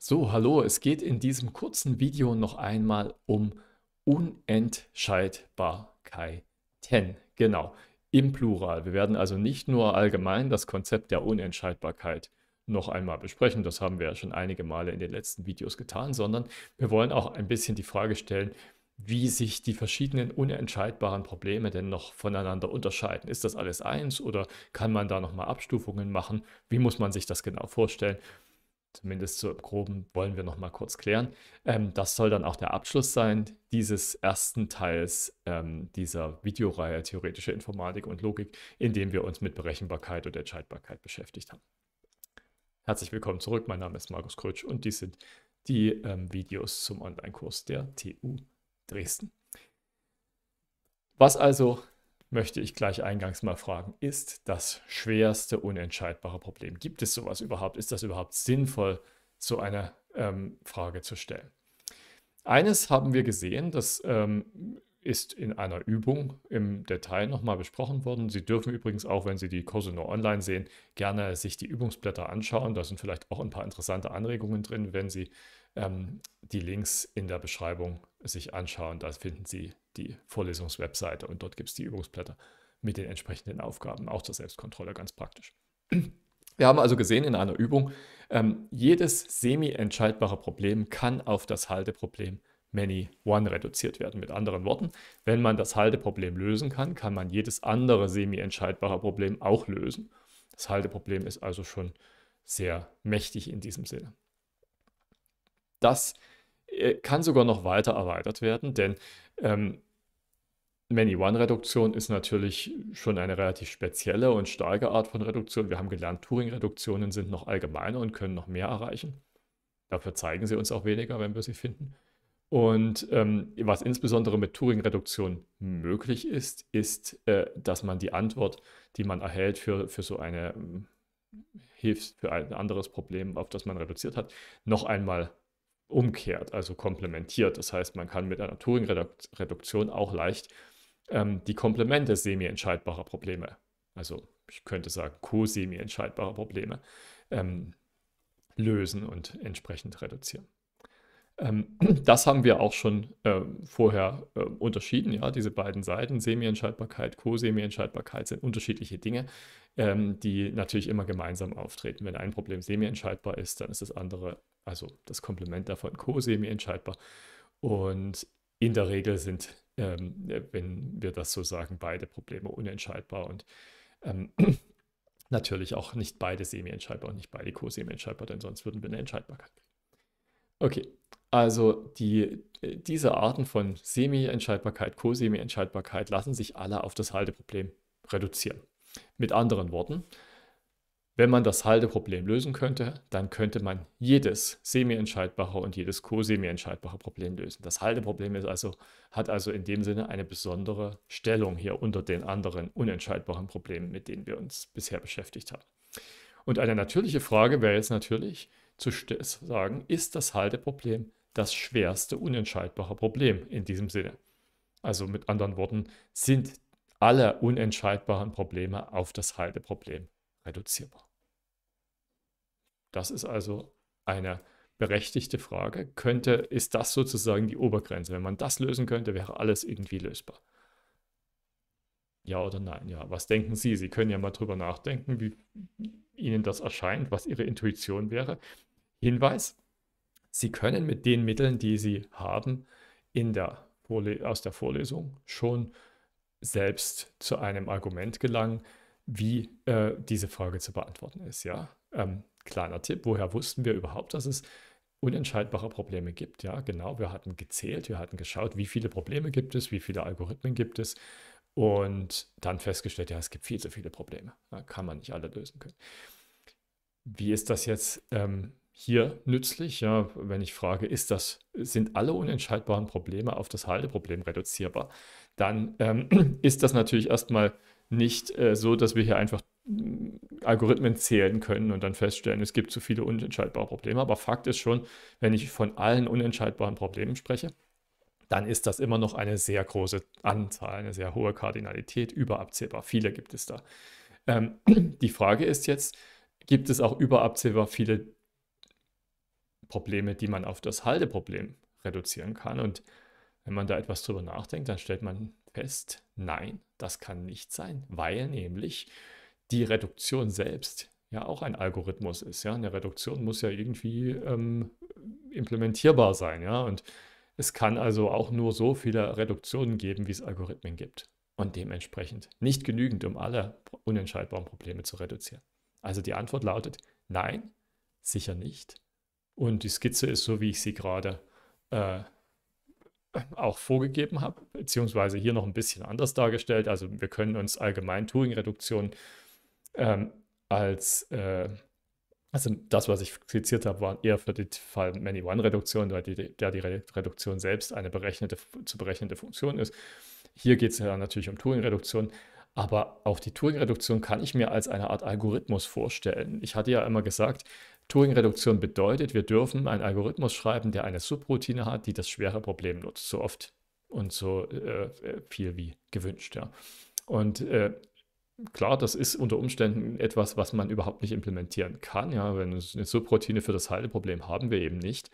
So, hallo, es geht in diesem kurzen Video noch einmal um Unentscheidbarkeiten. Genau, im Plural. Wir werden also nicht nur allgemein das Konzept der Unentscheidbarkeit noch einmal besprechen, das haben wir ja schon einige Male in den letzten Videos getan, sondern wir wollen auch ein bisschen die Frage stellen, wie sich die verschiedenen unentscheidbaren Probleme denn noch voneinander unterscheiden. Ist das alles eins oder kann man da nochmal Abstufungen machen? Wie muss man sich das genau vorstellen? zumindest so im Groben wollen wir noch mal kurz klären. Ähm, das soll dann auch der Abschluss sein dieses ersten Teils ähm, dieser Videoreihe Theoretische Informatik und Logik, in dem wir uns mit Berechenbarkeit und Entscheidbarkeit beschäftigt haben. Herzlich willkommen zurück, mein Name ist Markus Krötsch und dies sind die ähm, Videos zum Online-Kurs der TU Dresden. Was also möchte ich gleich eingangs mal fragen, ist das schwerste unentscheidbare Problem? Gibt es sowas überhaupt? Ist das überhaupt sinnvoll, so eine ähm, Frage zu stellen? Eines haben wir gesehen, das ähm, ist in einer Übung im Detail nochmal besprochen worden. Sie dürfen übrigens auch, wenn Sie die Kurse nur online sehen, gerne sich die Übungsblätter anschauen. Da sind vielleicht auch ein paar interessante Anregungen drin, wenn Sie ähm, die Links in der Beschreibung sich anschauen. Da finden Sie die Vorlesungswebseite und dort gibt es die Übungsblätter mit den entsprechenden Aufgaben, auch zur Selbstkontrolle ganz praktisch. Wir haben also gesehen in einer Übung, ähm, jedes semi-entscheidbare Problem kann auf das Halteproblem Many-One reduziert werden. Mit anderen Worten, wenn man das Halteproblem lösen kann, kann man jedes andere semi-entscheidbare Problem auch lösen. Das Halteproblem ist also schon sehr mächtig in diesem Sinne. Das ist äh, kann sogar noch weiter erweitert werden, denn ähm, Many-One-Reduktion ist natürlich schon eine relativ spezielle und starke Art von Reduktion. Wir haben gelernt, Turing-Reduktionen sind noch allgemeiner und können noch mehr erreichen. Dafür zeigen sie uns auch weniger, wenn wir sie finden. Und ähm, was insbesondere mit Turing-Reduktion möglich ist, ist, äh, dass man die Antwort, die man erhält für, für so eine ähm, Hilfs, für ein anderes Problem, auf das man reduziert hat, noch einmal umkehrt, also komplementiert. Das heißt, man kann mit einer Turing-Reduktion auch leicht ähm, die Komplemente semi-entscheidbarer Probleme, also ich könnte sagen co-semi-entscheidbarer Probleme, ähm, lösen und entsprechend reduzieren. Ähm, das haben wir auch schon äh, vorher äh, unterschieden, ja, diese beiden Seiten, Semi-Entscheidbarkeit, Co-Semi-Entscheidbarkeit sind unterschiedliche Dinge, ähm, die natürlich immer gemeinsam auftreten. Wenn ein Problem semi-entscheidbar ist, dann ist das andere also das Komplement davon, co-semi-entscheidbar. Und in der Regel sind, ähm, wenn wir das so sagen, beide Probleme unentscheidbar und ähm, natürlich auch nicht beide semi-entscheidbar und nicht beide co-semi-entscheidbar, denn sonst würden wir eine Entscheidbarkeit kriegen. Okay, also die, äh, diese Arten von Semi-Entscheidbarkeit, Co-Semi-Entscheidbarkeit lassen sich alle auf das Halteproblem reduzieren. Mit anderen Worten, wenn man das Halteproblem lösen könnte, dann könnte man jedes semi-entscheidbare und jedes co-semi-entscheidbare Problem lösen. Das Halteproblem ist also, hat also in dem Sinne eine besondere Stellung hier unter den anderen unentscheidbaren Problemen, mit denen wir uns bisher beschäftigt haben. Und eine natürliche Frage wäre jetzt natürlich zu sagen, ist das Halteproblem das schwerste unentscheidbare Problem in diesem Sinne? Also mit anderen Worten, sind alle unentscheidbaren Probleme auf das Halteproblem reduzierbar. Das ist also eine berechtigte Frage. Könnte, ist das sozusagen die Obergrenze? Wenn man das lösen könnte, wäre alles irgendwie lösbar. Ja oder nein? Ja, was denken Sie? Sie können ja mal drüber nachdenken, wie Ihnen das erscheint, was Ihre Intuition wäre. Hinweis: Sie können mit den Mitteln, die Sie haben, in der Vorles aus der Vorlesung schon selbst zu einem Argument gelangen, wie äh, diese Frage zu beantworten ist. Ja, ähm, Kleiner Tipp, woher wussten wir überhaupt, dass es unentscheidbare Probleme gibt? Ja, genau, wir hatten gezählt, wir hatten geschaut, wie viele Probleme gibt es, wie viele Algorithmen gibt es und dann festgestellt, ja, es gibt viel zu viele Probleme. Da kann man nicht alle lösen können. Wie ist das jetzt ähm, hier nützlich? Ja, wenn ich frage, ist das, sind alle unentscheidbaren Probleme auf das Halteproblem reduzierbar? Dann ähm, ist das natürlich erstmal nicht äh, so, dass wir hier einfach Algorithmen zählen können und dann feststellen, es gibt zu viele unentscheidbare Probleme. Aber Fakt ist schon, wenn ich von allen unentscheidbaren Problemen spreche, dann ist das immer noch eine sehr große Anzahl, eine sehr hohe Kardinalität, überabzählbar. Viele gibt es da. Ähm, die Frage ist jetzt, gibt es auch überabzählbar viele Probleme, die man auf das Halteproblem reduzieren kann? Und wenn man da etwas drüber nachdenkt, dann stellt man fest, nein, das kann nicht sein, weil nämlich die Reduktion selbst ja auch ein Algorithmus ist. Ja? Eine Reduktion muss ja irgendwie ähm, implementierbar sein. Ja? Und es kann also auch nur so viele Reduktionen geben, wie es Algorithmen gibt. Und dementsprechend nicht genügend, um alle unentscheidbaren Probleme zu reduzieren. Also die Antwort lautet nein, sicher nicht. Und die Skizze ist so, wie ich sie gerade äh, auch vorgegeben habe, beziehungsweise hier noch ein bisschen anders dargestellt. Also wir können uns allgemein Turing-Reduktionen ähm, als, äh, also das, was ich skizziert habe, war eher für den Fall Many-One-Reduktion, da der die Reduktion selbst eine berechnete, zu berechnende Funktion ist. Hier geht es ja natürlich um Turing-Reduktion, aber auch die Turing-Reduktion kann ich mir als eine Art Algorithmus vorstellen. Ich hatte ja immer gesagt, Turing-Reduktion bedeutet, wir dürfen einen Algorithmus schreiben, der eine Subroutine hat, die das schwere Problem nutzt, so oft und so äh, äh viel wie gewünscht. Ja. Und äh, Klar, das ist unter Umständen etwas, was man überhaupt nicht implementieren kann. Ja, wenn eine Subroutine für das Halteproblem haben wir eben nicht.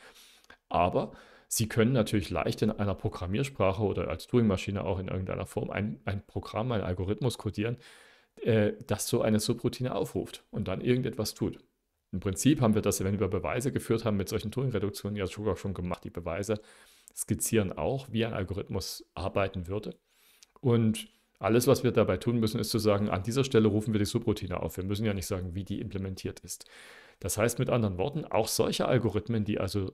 Aber Sie können natürlich leicht in einer Programmiersprache oder als Turing-Maschine auch in irgendeiner Form ein, ein Programm, ein Algorithmus kodieren, äh, das so eine Subroutine aufruft und dann irgendetwas tut. Im Prinzip haben wir das, wenn wir Beweise geführt haben, mit solchen Turing-Reduktionen ja sogar schon gemacht. Die Beweise skizzieren auch, wie ein Algorithmus arbeiten würde. Und alles, was wir dabei tun müssen, ist zu sagen, an dieser Stelle rufen wir die Subroutine auf. Wir müssen ja nicht sagen, wie die implementiert ist. Das heißt mit anderen Worten, auch solche Algorithmen, die also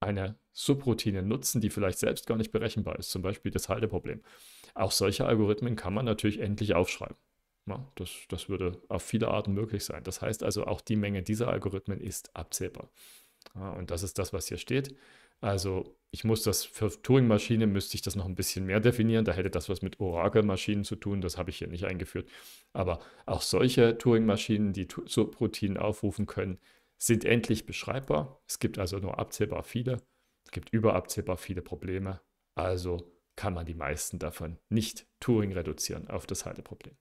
eine Subroutine nutzen, die vielleicht selbst gar nicht berechenbar ist, zum Beispiel das Halteproblem. Auch solche Algorithmen kann man natürlich endlich aufschreiben. Ja, das, das würde auf viele Arten möglich sein. Das heißt also, auch die Menge dieser Algorithmen ist abzählbar. Ja, und das ist das, was hier steht. Also ich muss das für Turing-Maschine müsste ich das noch ein bisschen mehr definieren. Da hätte das was mit orakel maschinen zu tun. Das habe ich hier nicht eingeführt. Aber auch solche Turing-Maschinen, die Subroutinen aufrufen können, sind endlich beschreibbar. Es gibt also nur abzählbar viele. Es gibt überabzählbar viele Probleme. Also kann man die meisten davon nicht Turing reduzieren auf das Halteproblem.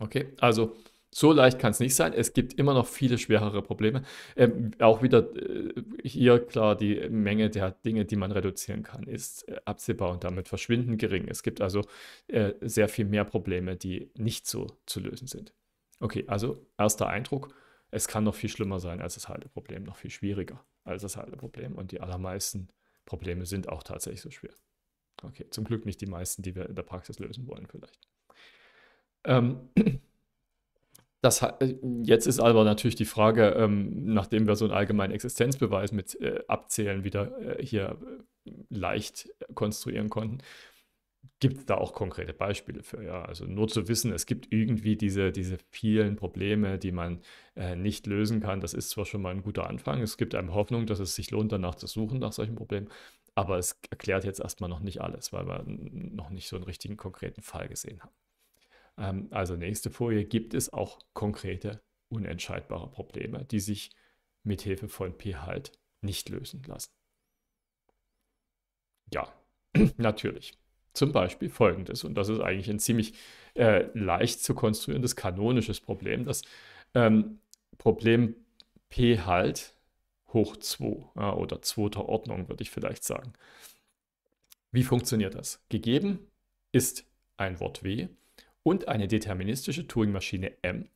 Okay, also so leicht kann es nicht sein. Es gibt immer noch viele schwerere Probleme. Ähm, auch wieder äh, hier klar, die Menge der Dinge, die man reduzieren kann, ist äh, absehbar und damit verschwindend gering. Es gibt also äh, sehr viel mehr Probleme, die nicht so zu lösen sind. Okay, also erster Eindruck, es kann noch viel schlimmer sein als das Problem, noch viel schwieriger als das Problem. Und die allermeisten Probleme sind auch tatsächlich so schwer. Okay, zum Glück nicht die meisten, die wir in der Praxis lösen wollen vielleicht. Ähm, Das, äh, jetzt ist aber natürlich die Frage, ähm, nachdem wir so einen allgemeinen Existenzbeweis mit äh, Abzählen wieder äh, hier äh, leicht konstruieren konnten, gibt es da auch konkrete Beispiele für. Ja? Also nur zu wissen, es gibt irgendwie diese, diese vielen Probleme, die man äh, nicht lösen kann, das ist zwar schon mal ein guter Anfang, es gibt einem Hoffnung, dass es sich lohnt, danach zu suchen nach solchen Problemen, aber es erklärt jetzt erstmal noch nicht alles, weil wir noch nicht so einen richtigen konkreten Fall gesehen haben. Ähm, also nächste Folie gibt es auch konkrete unentscheidbare Probleme, die sich mit Hilfe von p-Halt nicht lösen lassen. Ja, natürlich. Zum Beispiel folgendes, und das ist eigentlich ein ziemlich äh, leicht zu konstruierendes kanonisches Problem, das ähm, Problem p halt hoch 2 äh, oder zweiter Ordnung, würde ich vielleicht sagen. Wie funktioniert das? Gegeben ist ein Wort w und eine deterministische Turing-Maschine M,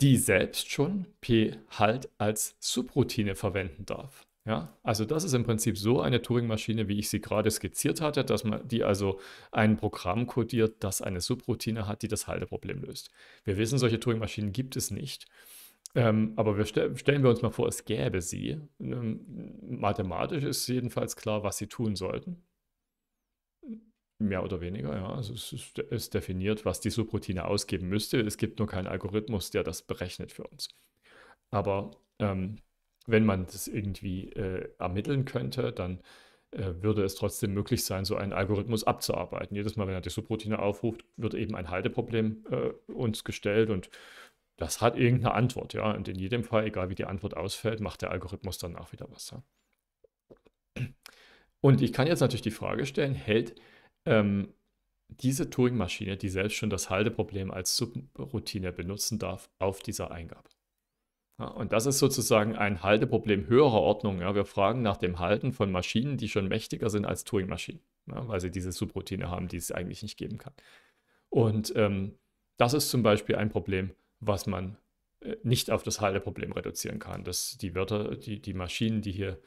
die selbst schon P halt als Subroutine verwenden darf. Ja, also das ist im Prinzip so eine Turing-Maschine, wie ich sie gerade skizziert hatte, dass man die also ein Programm codiert, das eine Subroutine hat, die das Halteproblem löst. Wir wissen, solche Turing-Maschinen gibt es nicht. Ähm, aber wir ste stellen wir uns mal vor, es gäbe sie. Ähm, mathematisch ist jedenfalls klar, was sie tun sollten. Mehr oder weniger, ja. Also es ist, ist definiert, was die Subroutine ausgeben müsste. Es gibt nur keinen Algorithmus, der das berechnet für uns. Aber ähm, wenn man das irgendwie äh, ermitteln könnte, dann äh, würde es trotzdem möglich sein, so einen Algorithmus abzuarbeiten. Jedes Mal, wenn er die Subroutine aufruft, wird eben ein Halteproblem äh, uns gestellt und das hat irgendeine Antwort, ja. Und in jedem Fall, egal wie die Antwort ausfällt, macht der Algorithmus danach wieder was. Ja. Und ich kann jetzt natürlich die Frage stellen, hält ähm, diese Turing-Maschine, die selbst schon das Halteproblem als Subroutine benutzen darf, auf dieser Eingabe. Ja, und das ist sozusagen ein Halteproblem höherer Ordnung. Ja. Wir fragen nach dem Halten von Maschinen, die schon mächtiger sind als Turing-Maschinen, ja, weil sie diese Subroutine haben, die es eigentlich nicht geben kann. Und ähm, das ist zum Beispiel ein Problem, was man äh, nicht auf das Halteproblem reduzieren kann. Das, die Wörter, die, die Maschinen, die hier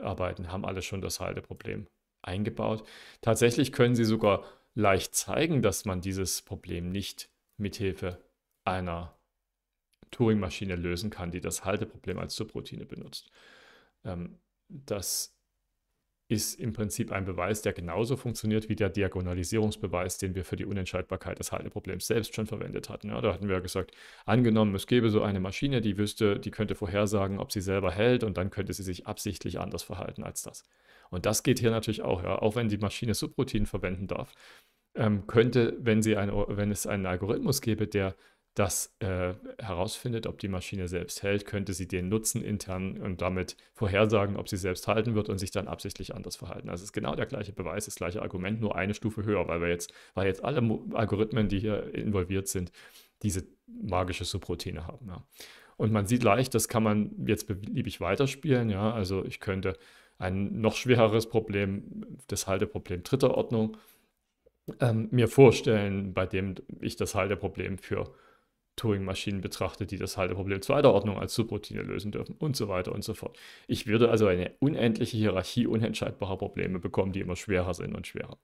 arbeiten, haben alle schon das Halteproblem eingebaut. Tatsächlich können sie sogar leicht zeigen, dass man dieses Problem nicht mithilfe einer Turing-Maschine lösen kann, die das Halteproblem als Subroutine benutzt. Ähm, das ist im Prinzip ein Beweis, der genauso funktioniert wie der Diagonalisierungsbeweis, den wir für die Unentscheidbarkeit des Halteproblems selbst schon verwendet hatten. Ja, da hatten wir gesagt, angenommen, es gäbe so eine Maschine, die wüsste, die könnte vorhersagen, ob sie selber hält und dann könnte sie sich absichtlich anders verhalten als das. Und das geht hier natürlich auch, ja. Auch wenn die Maschine Subroutinen verwenden darf, ähm, könnte, wenn, sie ein, wenn es einen Algorithmus gäbe, der das äh, herausfindet, ob die Maschine selbst hält, könnte sie den nutzen intern und damit vorhersagen, ob sie selbst halten wird und sich dann absichtlich anders verhalten. Also es ist genau der gleiche Beweis, das gleiche Argument, nur eine Stufe höher, weil wir jetzt, weil jetzt alle Algorithmen, die hier involviert sind, diese magische Subroutine haben. Ja. Und man sieht leicht, das kann man jetzt beliebig weiterspielen. Ja, also ich könnte ein noch schwereres Problem, das Halteproblem dritter Ordnung, ähm, mir vorstellen, bei dem ich das Halteproblem für Turing-Maschinen betrachte, die das Halteproblem zweiter Ordnung als Subroutine lösen dürfen und so weiter und so fort. Ich würde also eine unendliche Hierarchie unentscheidbarer Probleme bekommen, die immer schwerer sind und schwerer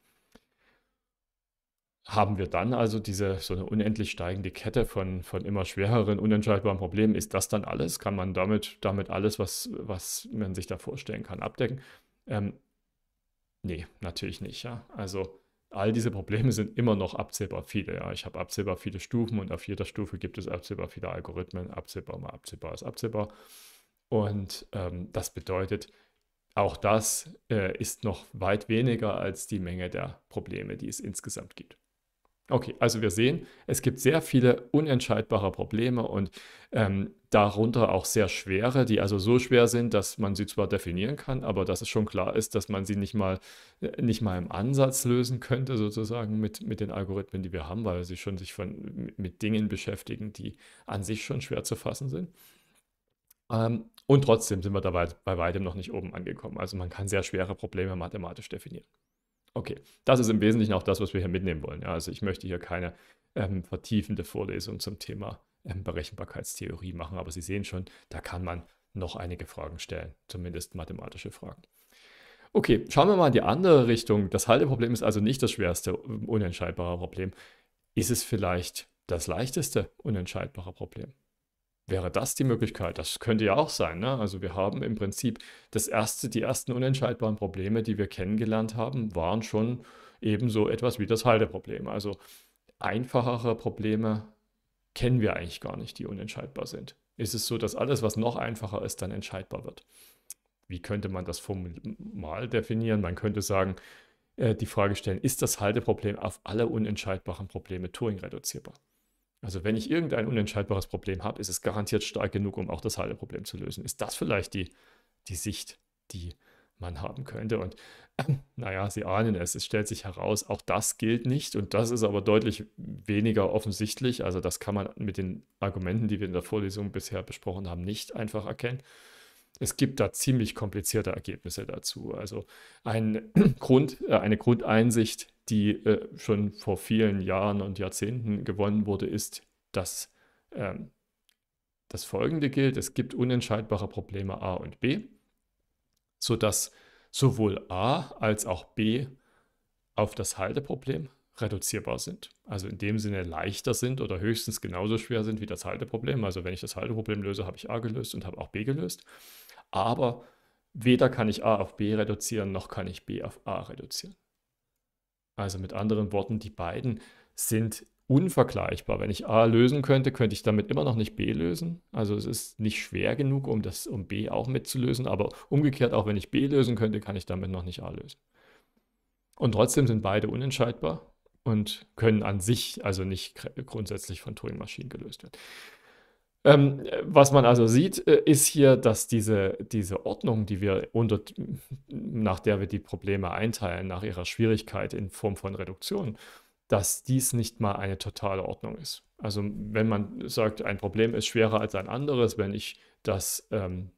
haben wir dann also diese so eine unendlich steigende Kette von, von immer schwereren, unentscheidbaren Problemen. Ist das dann alles? Kann man damit, damit alles, was, was man sich da vorstellen kann, abdecken? Ähm, nee, natürlich nicht. Ja. Also all diese Probleme sind immer noch absehbar viele. Ja. Ich habe absehbar viele Stufen und auf jeder Stufe gibt es absehbar viele Algorithmen. Absehbar mal absehbar ist absehbar. Und ähm, das bedeutet, auch das äh, ist noch weit weniger als die Menge der Probleme, die es insgesamt gibt. Okay, also wir sehen, es gibt sehr viele unentscheidbare Probleme und ähm, darunter auch sehr schwere, die also so schwer sind, dass man sie zwar definieren kann, aber dass es schon klar ist, dass man sie nicht mal, äh, nicht mal im Ansatz lösen könnte, sozusagen mit, mit den Algorithmen, die wir haben, weil sie schon sich von, mit Dingen beschäftigen, die an sich schon schwer zu fassen sind. Ähm, und trotzdem sind wir dabei bei weitem noch nicht oben angekommen. Also man kann sehr schwere Probleme mathematisch definieren. Okay, das ist im Wesentlichen auch das, was wir hier mitnehmen wollen. Ja, also ich möchte hier keine ähm, vertiefende Vorlesung zum Thema ähm, Berechenbarkeitstheorie machen, aber Sie sehen schon, da kann man noch einige Fragen stellen, zumindest mathematische Fragen. Okay, schauen wir mal in die andere Richtung. Das Halteproblem ist also nicht das schwerste unentscheidbare Problem. Ist es vielleicht das leichteste unentscheidbare Problem? wäre das die Möglichkeit. Das könnte ja auch sein. Ne? Also wir haben im Prinzip das erste, die ersten unentscheidbaren Probleme, die wir kennengelernt haben, waren schon ebenso etwas wie das Halteproblem. Also einfachere Probleme kennen wir eigentlich gar nicht, die unentscheidbar sind. Ist es so, dass alles, was noch einfacher ist, dann entscheidbar wird? Wie könnte man das formal definieren? Man könnte sagen, äh, die Frage stellen, ist das Halteproblem auf alle unentscheidbaren Probleme Turing reduzierbar? Also wenn ich irgendein unentscheidbares Problem habe, ist es garantiert stark genug, um auch das halbe Problem zu lösen. Ist das vielleicht die, die Sicht, die man haben könnte? Und äh, naja, Sie ahnen es, es stellt sich heraus, auch das gilt nicht und das ist aber deutlich weniger offensichtlich. Also das kann man mit den Argumenten, die wir in der Vorlesung bisher besprochen haben, nicht einfach erkennen. Es gibt da ziemlich komplizierte Ergebnisse dazu. Also ein Grund, äh, eine Grundeinsicht die äh, schon vor vielen Jahren und Jahrzehnten gewonnen wurde, ist, dass ähm, das Folgende gilt. Es gibt unentscheidbare Probleme A und B, sodass sowohl A als auch B auf das Halteproblem reduzierbar sind. Also in dem Sinne leichter sind oder höchstens genauso schwer sind wie das Halteproblem. Also wenn ich das Halteproblem löse, habe ich A gelöst und habe auch B gelöst. Aber weder kann ich A auf B reduzieren, noch kann ich B auf A reduzieren. Also mit anderen Worten, die beiden sind unvergleichbar. Wenn ich A lösen könnte, könnte ich damit immer noch nicht B lösen. Also es ist nicht schwer genug, um das um B auch mitzulösen, aber umgekehrt, auch wenn ich B lösen könnte, kann ich damit noch nicht A lösen. Und trotzdem sind beide unentscheidbar und können an sich also nicht grundsätzlich von Turing-Maschinen gelöst werden. Ähm, was man also sieht, äh, ist hier, dass diese, diese Ordnung, die wir unter, nach der wir die Probleme einteilen, nach ihrer Schwierigkeit in Form von Reduktion, dass dies nicht mal eine totale Ordnung ist. Also wenn man sagt, ein Problem ist schwerer als ein anderes, wenn ich das ähm,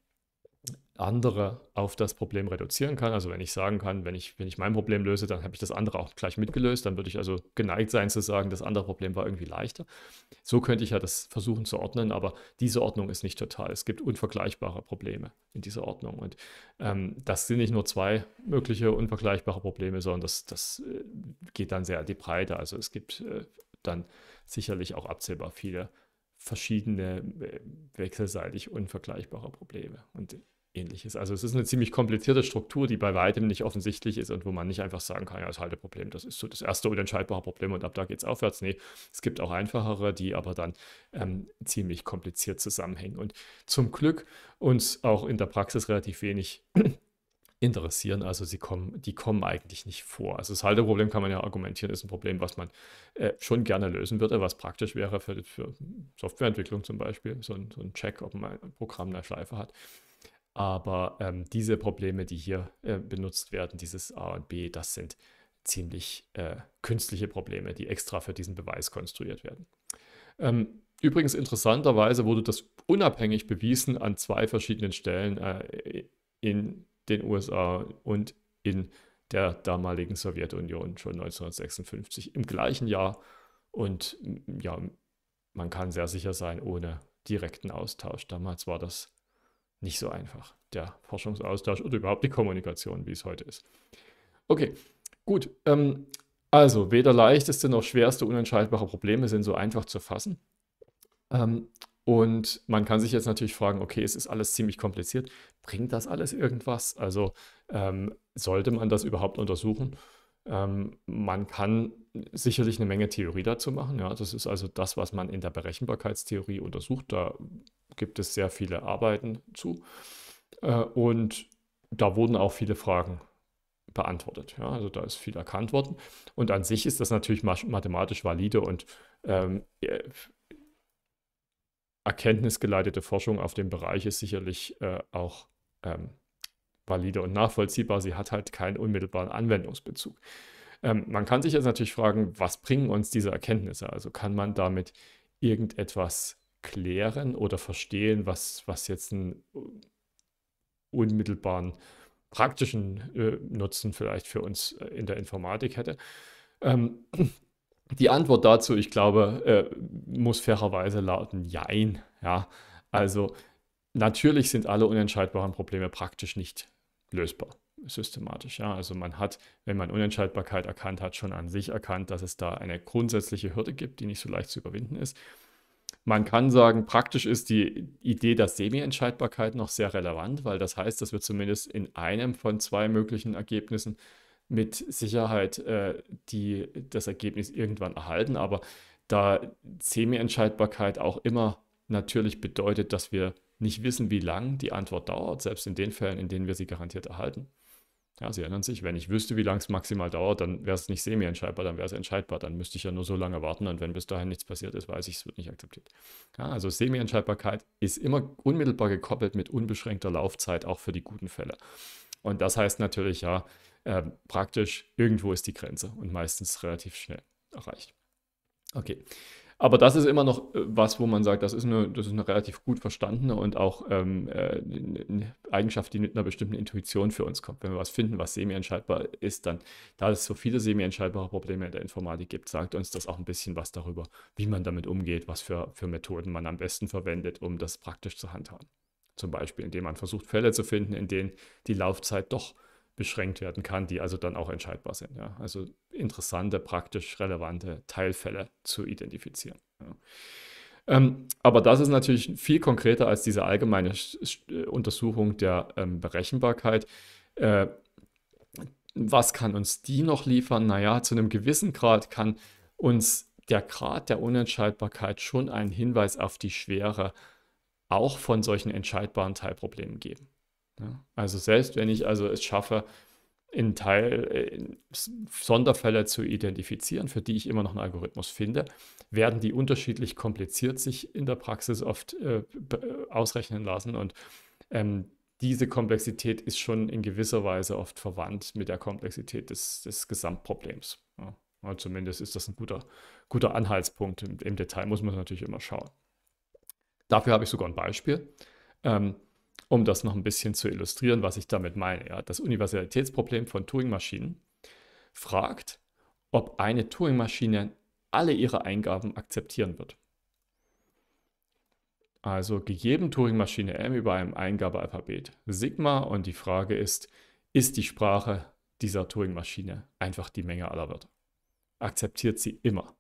andere auf das Problem reduzieren kann. Also wenn ich sagen kann, wenn ich, wenn ich mein Problem löse, dann habe ich das andere auch gleich mitgelöst, dann würde ich also geneigt sein zu sagen, das andere Problem war irgendwie leichter. So könnte ich ja das versuchen zu ordnen, aber diese Ordnung ist nicht total. Es gibt unvergleichbare Probleme in dieser Ordnung. Und ähm, das sind nicht nur zwei mögliche unvergleichbare Probleme, sondern das, das äh, geht dann sehr an die Breite. Also es gibt äh, dann sicherlich auch abzählbar viele verschiedene äh, wechselseitig unvergleichbare Probleme. Und ähnliches. Also es ist eine ziemlich komplizierte Struktur, die bei weitem nicht offensichtlich ist und wo man nicht einfach sagen kann, ja, das Halteproblem, das ist so das erste unentscheidbare Problem und ab da geht es aufwärts. Nee, es gibt auch einfachere, die aber dann ähm, ziemlich kompliziert zusammenhängen. Und zum Glück uns auch in der Praxis relativ wenig interessieren. Also sie kommen, die kommen eigentlich nicht vor. Also das Halteproblem kann man ja argumentieren, ist ein Problem, was man äh, schon gerne lösen würde, was praktisch wäre für, für Softwareentwicklung zum Beispiel, so ein, so ein Check, ob man ein Programm eine Schleife hat. Aber ähm, diese Probleme, die hier äh, benutzt werden, dieses A und B, das sind ziemlich äh, künstliche Probleme, die extra für diesen Beweis konstruiert werden. Ähm, übrigens interessanterweise wurde das unabhängig bewiesen an zwei verschiedenen Stellen äh, in den USA und in der damaligen Sowjetunion schon 1956 im gleichen Jahr. Und ja, man kann sehr sicher sein, ohne direkten Austausch. Damals war das nicht so einfach, der Forschungsaustausch oder überhaupt die Kommunikation, wie es heute ist. Okay, gut. Ähm, also weder leichteste noch schwerste unentscheidbare Probleme sind so einfach zu fassen. Ähm, und man kann sich jetzt natürlich fragen, okay, es ist alles ziemlich kompliziert. Bringt das alles irgendwas? Also ähm, sollte man das überhaupt untersuchen? Ähm, man kann sicherlich eine Menge Theorie dazu machen. Ja? Das ist also das, was man in der Berechenbarkeitstheorie untersucht. Da gibt es sehr viele Arbeiten zu. Äh, und da wurden auch viele Fragen beantwortet. Ja, also da ist viel erkannt worden. Und an sich ist das natürlich mathematisch valide und ähm, äh, erkenntnisgeleitete Forschung auf dem Bereich ist sicherlich äh, auch ähm, valide und nachvollziehbar. Sie hat halt keinen unmittelbaren Anwendungsbezug. Ähm, man kann sich jetzt natürlich fragen, was bringen uns diese Erkenntnisse? Also kann man damit irgendetwas klären oder verstehen, was, was jetzt einen unmittelbaren praktischen äh, Nutzen vielleicht für uns äh, in der Informatik hätte. Ähm, die Antwort dazu, ich glaube, äh, muss fairerweise lauten Jein. Ja? Also natürlich sind alle unentscheidbaren Probleme praktisch nicht lösbar systematisch. Ja? Also man hat, wenn man Unentscheidbarkeit erkannt hat, schon an sich erkannt, dass es da eine grundsätzliche Hürde gibt, die nicht so leicht zu überwinden ist. Man kann sagen, praktisch ist die Idee der Semi-Entscheidbarkeit noch sehr relevant, weil das heißt, dass wir zumindest in einem von zwei möglichen Ergebnissen mit Sicherheit äh, die, das Ergebnis irgendwann erhalten. Aber da Semi-Entscheidbarkeit auch immer natürlich bedeutet, dass wir nicht wissen, wie lang die Antwort dauert, selbst in den Fällen, in denen wir sie garantiert erhalten, ja, Sie erinnern sich, wenn ich wüsste, wie lange es maximal dauert, dann wäre es nicht semi-entscheidbar, dann wäre es entscheidbar. Dann müsste ich ja nur so lange warten und wenn bis dahin nichts passiert ist, weiß ich, es wird nicht akzeptiert. Ja, also Semi-Entscheidbarkeit ist immer unmittelbar gekoppelt mit unbeschränkter Laufzeit, auch für die guten Fälle. Und das heißt natürlich ja, äh, praktisch irgendwo ist die Grenze und meistens relativ schnell erreicht. Okay, aber das ist immer noch äh, was, wo man sagt, das ist eine, das ist eine relativ gut verstandene und auch ähm, eine äh, Eigenschaft, die mit einer bestimmten Intuition für uns kommt. Wenn wir was finden, was semi-entscheidbar ist, dann, da es so viele semi-entscheidbare Probleme in der Informatik gibt, sagt uns das auch ein bisschen was darüber, wie man damit umgeht, was für, für Methoden man am besten verwendet, um das praktisch zu handhaben. Zum Beispiel, indem man versucht, Fälle zu finden, in denen die Laufzeit doch beschränkt werden kann, die also dann auch entscheidbar sind. Ja? Also interessante, praktisch relevante Teilfälle zu identifizieren. Ja. Ähm, aber das ist natürlich viel konkreter als diese allgemeine Untersuchung der ähm, Berechenbarkeit. Äh, was kann uns die noch liefern? Naja, zu einem gewissen Grad kann uns der Grad der Unentscheidbarkeit schon einen Hinweis auf die Schwere auch von solchen entscheidbaren Teilproblemen geben. Also selbst wenn ich also es schaffe, in Teil äh, Sonderfälle zu identifizieren, für die ich immer noch einen Algorithmus finde, werden die unterschiedlich kompliziert sich in der Praxis oft äh, äh ausrechnen lassen. Und ähm, diese Komplexität ist schon in gewisser Weise oft verwandt mit der Komplexität des, des Gesamtproblems. Ja. Also zumindest ist das ein guter, guter Anhaltspunkt. Im, Im, Detail muss man natürlich immer schauen. Dafür habe ich sogar ein Beispiel. Ähm, um das noch ein bisschen zu illustrieren, was ich damit meine. Ja, das Universalitätsproblem von Turing-Maschinen fragt, ob eine Turing-Maschine alle ihre Eingaben akzeptieren wird. Also gegeben Turing-Maschine M über einem Eingabealphabet Sigma und die Frage ist, ist die Sprache dieser Turing-Maschine einfach die Menge aller Wörter? Akzeptiert sie immer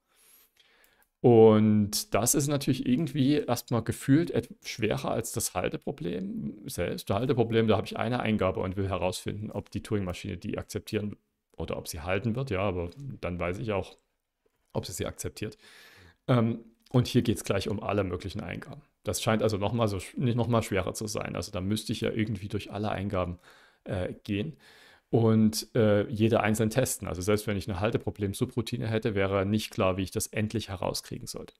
und das ist natürlich irgendwie erstmal gefühlt schwerer als das Halteproblem selbst. Das Halteproblem, da habe ich eine Eingabe und will herausfinden, ob die Turing-Maschine die akzeptieren oder ob sie halten wird. Ja, aber dann weiß ich auch, ob sie sie akzeptiert. Ähm, und hier geht es gleich um alle möglichen Eingaben. Das scheint also nochmal so, nicht nochmal schwerer zu sein. Also da müsste ich ja irgendwie durch alle Eingaben äh, gehen und äh, jeder einzeln testen. Also selbst wenn ich eine Halteproblem-Subroutine hätte, wäre nicht klar, wie ich das endlich herauskriegen sollte.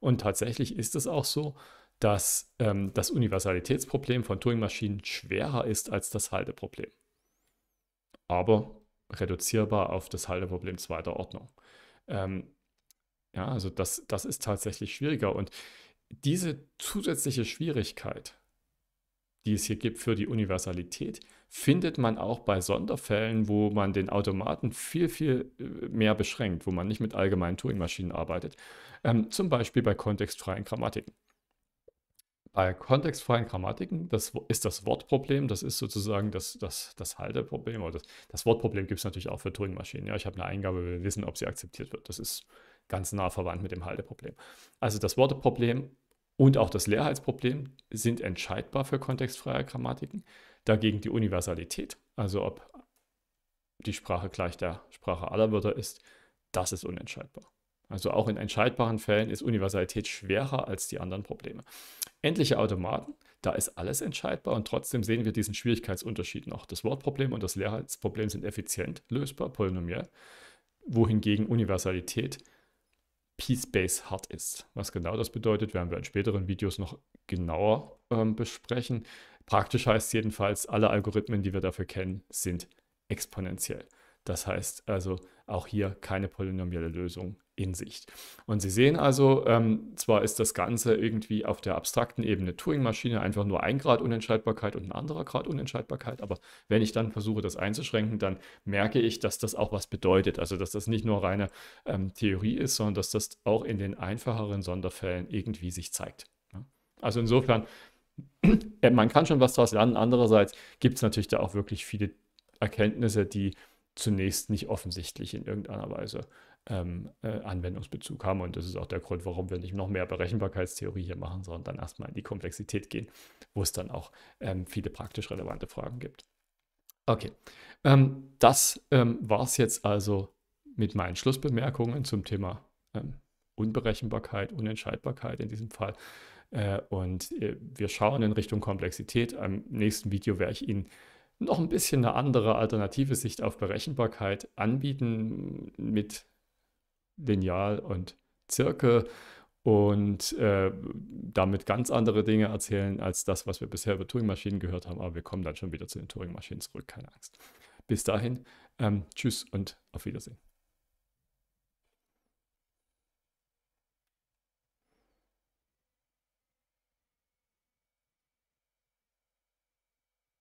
Und tatsächlich ist es auch so, dass ähm, das Universalitätsproblem von Turing-Maschinen schwerer ist als das Halteproblem. Aber reduzierbar auf das Halteproblem zweiter Ordnung. Ähm, ja, also das, das ist tatsächlich schwieriger. Und diese zusätzliche Schwierigkeit, die es hier gibt für die Universalität, findet man auch bei Sonderfällen, wo man den Automaten viel, viel äh, mehr beschränkt, wo man nicht mit allgemeinen Turing-Maschinen arbeitet. Ähm, zum Beispiel bei kontextfreien Grammatiken. Bei kontextfreien Grammatiken, das ist das Wortproblem, das ist sozusagen das, das, das Halteproblem. Oder das, das Wortproblem gibt es natürlich auch für Turing-Maschinen. Ja, ich habe eine Eingabe, wir wissen, ob sie akzeptiert wird. Das ist ganz nah verwandt mit dem Halteproblem. Also das Wortproblem und auch das Leerheitsproblem sind entscheidbar für kontextfreie Grammatiken. Dagegen die Universalität, also ob die Sprache gleich der Sprache aller Wörter ist, das ist unentscheidbar. Also auch in entscheidbaren Fällen ist Universalität schwerer als die anderen Probleme. Endliche Automaten, da ist alles entscheidbar und trotzdem sehen wir diesen Schwierigkeitsunterschied noch. Das Wortproblem und das Leerheitsproblem sind effizient, lösbar, polynomiell, wohingegen Universalität P-Space hart ist. Was genau das bedeutet, werden wir in späteren Videos noch genauer ähm, besprechen. Praktisch heißt jedenfalls, alle Algorithmen, die wir dafür kennen, sind exponentiell. Das heißt also auch hier keine polynomielle Lösung in Sicht. Und Sie sehen also, ähm, zwar ist das Ganze irgendwie auf der abstrakten Ebene Turing-Maschine einfach nur ein Grad Unentscheidbarkeit und ein anderer Grad Unentscheidbarkeit, aber wenn ich dann versuche, das einzuschränken, dann merke ich, dass das auch was bedeutet. Also, dass das nicht nur reine ähm, Theorie ist, sondern dass das auch in den einfacheren Sonderfällen irgendwie sich zeigt. Also insofern Äh, man kann schon was daraus lernen. Andererseits gibt es natürlich da auch wirklich viele Erkenntnisse, die zunächst nicht offensichtlich in irgendeiner Weise ähm, äh, Anwendungsbezug haben. Und das ist auch der Grund, warum wir nicht noch mehr Berechenbarkeitstheorie hier machen, sondern dann erstmal in die Komplexität gehen, wo es dann auch ähm, viele praktisch relevante Fragen gibt. Okay, ähm, das ähm, war es jetzt also mit meinen Schlussbemerkungen zum Thema ähm, Unberechenbarkeit, Unentscheidbarkeit in diesem Fall. Äh, und äh, wir schauen in Richtung Komplexität. Im nächsten Video werde ich Ihnen noch ein bisschen eine andere alternative Sicht auf Berechenbarkeit anbieten mit Lineal und Zirkel und äh, damit ganz andere Dinge erzählen als das, was wir bisher über Turing-Maschinen gehört haben. Aber wir kommen dann schon wieder zu den Turing-Maschinen zurück, keine Angst. Bis dahin, ähm, tschüss und auf Wiedersehen.